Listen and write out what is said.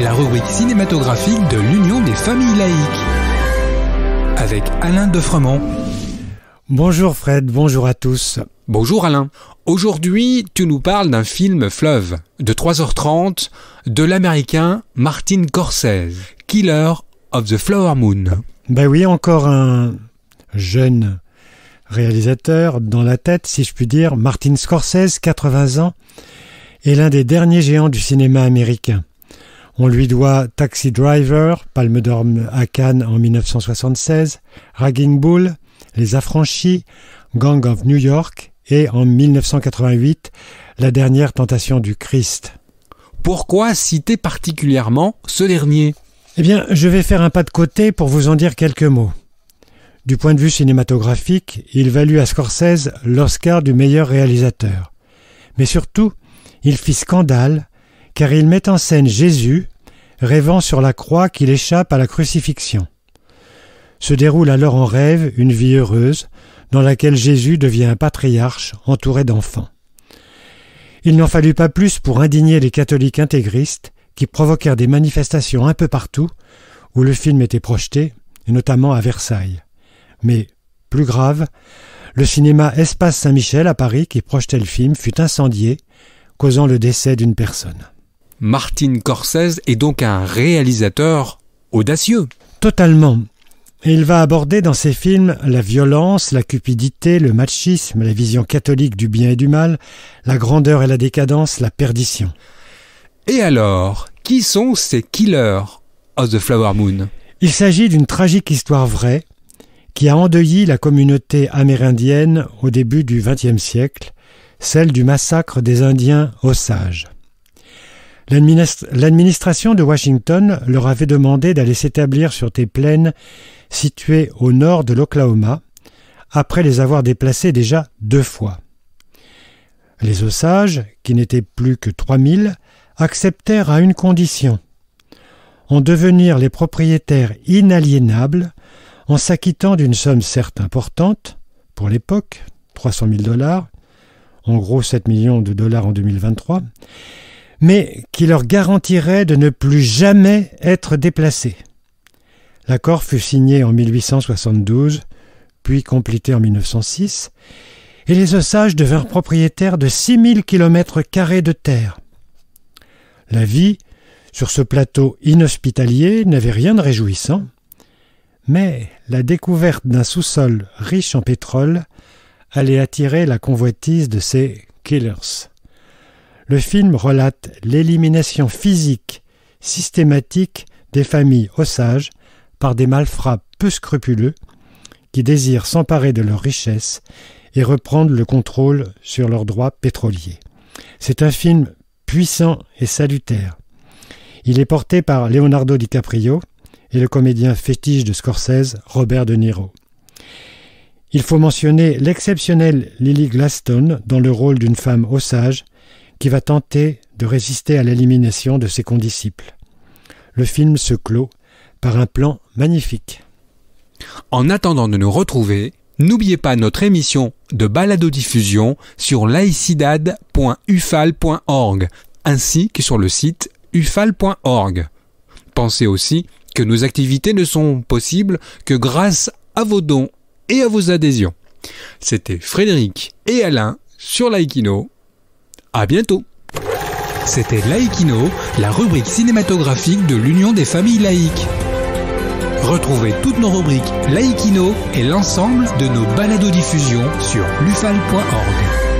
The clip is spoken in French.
la rubrique cinématographique de l'Union des familles laïques. Avec Alain Defremont. Bonjour Fred, bonjour à tous. Bonjour Alain. Aujourd'hui, tu nous parles d'un film fleuve de 3h30 de l'américain Martin Corsese, Killer of the Flower Moon. Ben oui, encore un jeune réalisateur dans la tête, si je puis dire, Martin Scorsese, 80 ans, est l'un des derniers géants du cinéma américain. On lui doit Taxi Driver, Palme d'Or à Cannes en 1976, Ragging Bull, Les Affranchis, Gang of New York et en 1988, La dernière tentation du Christ. Pourquoi citer particulièrement ce dernier Eh bien, je vais faire un pas de côté pour vous en dire quelques mots. Du point de vue cinématographique, il valut à Scorsese l'Oscar du meilleur réalisateur. Mais surtout, il fit scandale car il met en scène Jésus rêvant sur la croix qu'il échappe à la crucifixion. Se déroule alors en rêve une vie heureuse, dans laquelle Jésus devient un patriarche entouré d'enfants. Il n'en fallut pas plus pour indigner les catholiques intégristes qui provoquèrent des manifestations un peu partout où le film était projeté, et notamment à Versailles. Mais, plus grave, le cinéma Espace Saint-Michel à Paris qui projetait le film fut incendié, causant le décès d'une personne. Martin Corsese est donc un réalisateur audacieux. Totalement. Et il va aborder dans ses films la violence, la cupidité, le machisme, la vision catholique du bien et du mal, la grandeur et la décadence, la perdition. Et alors, qui sont ces killers of the Flower Moon Il s'agit d'une tragique histoire vraie qui a endeuillé la communauté amérindienne au début du XXe siècle, celle du massacre des Indiens Sages. L'administration de Washington leur avait demandé d'aller s'établir sur des plaines situées au nord de l'Oklahoma, après les avoir déplacés déjà deux fois. Les Osages, qui n'étaient plus que 3000, acceptèrent à une condition en devenir les propriétaires inaliénables en s'acquittant d'une somme certes importante, pour l'époque, 300 000 dollars, en gros 7 millions de dollars en 2023, mais qui leur garantirait de ne plus jamais être déplacés. L'accord fut signé en 1872, puis complété en 1906, et les Osages devinrent propriétaires de 6000 km carrés de terre. La vie, sur ce plateau inhospitalier, n'avait rien de réjouissant, mais la découverte d'un sous-sol riche en pétrole allait attirer la convoitise de ces killers. Le film relate l'élimination physique systématique des familles Osage par des malfrats peu scrupuleux qui désirent s'emparer de leurs richesses et reprendre le contrôle sur leurs droits pétroliers. C'est un film puissant et salutaire. Il est porté par Leonardo DiCaprio et le comédien fétiche de Scorsese, Robert De Niro. Il faut mentionner l'exceptionnelle Lily Glaston dans le rôle d'une femme osage qui va tenter de résister à l'élimination de ses condisciples. Le film se clôt par un plan magnifique. En attendant de nous retrouver, n'oubliez pas notre émission de baladodiffusion sur laicidad.ufal.org ainsi que sur le site ufal.org. Pensez aussi que nos activités ne sont possibles que grâce à vos dons et à vos adhésions. C'était Frédéric et Alain sur Laikino à bientôt C'était Laïkino, la rubrique cinématographique de l'Union des familles laïques. Retrouvez toutes nos rubriques Laïkino et l'ensemble de nos baladodiffusions sur lufal.org.